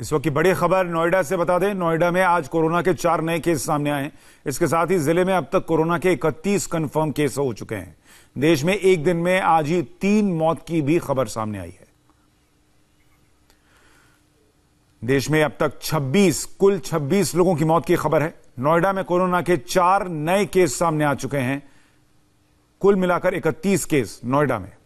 इस वक्त की बड़ी खबर नोएडा से बता दें नोएडा में आज कोरोना के चार नए केस सामने आए इसके साथ ही जिले में अब तक कोरोना के 31 कंफर्म केस हो चुके हैं देश में एक दिन में आज ही तीन मौत की भी खबर सामने आई है देश में अब तक 26 कुल 26 लोगों की मौत की खबर है नोएडा में कोरोना के चार नए केस सामने आ चुके हैं कुल मिलाकर 31 केस नोएडा में